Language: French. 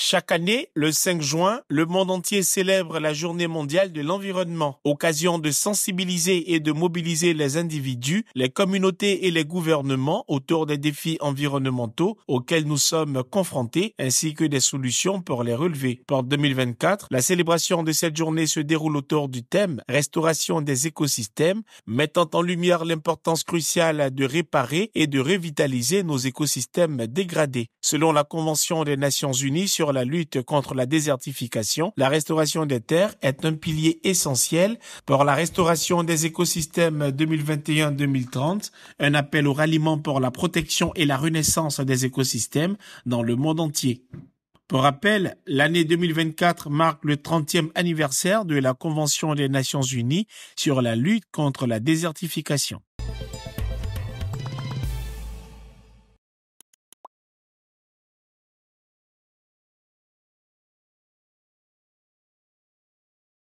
Chaque année, le 5 juin, le monde entier célèbre la journée mondiale de l'environnement, occasion de sensibiliser et de mobiliser les individus, les communautés et les gouvernements autour des défis environnementaux auxquels nous sommes confrontés, ainsi que des solutions pour les relever. Pour 2024, la célébration de cette journée se déroule autour du thème Restauration des écosystèmes, mettant en lumière l'importance cruciale de réparer et de revitaliser nos écosystèmes dégradés. Selon la Convention des Nations Unies sur la lutte contre la désertification, la restauration des terres est un pilier essentiel pour la restauration des écosystèmes 2021-2030, un appel au ralliement pour la protection et la renaissance des écosystèmes dans le monde entier. Pour rappel, l'année 2024 marque le 30e anniversaire de la Convention des Nations Unies sur la lutte contre la désertification.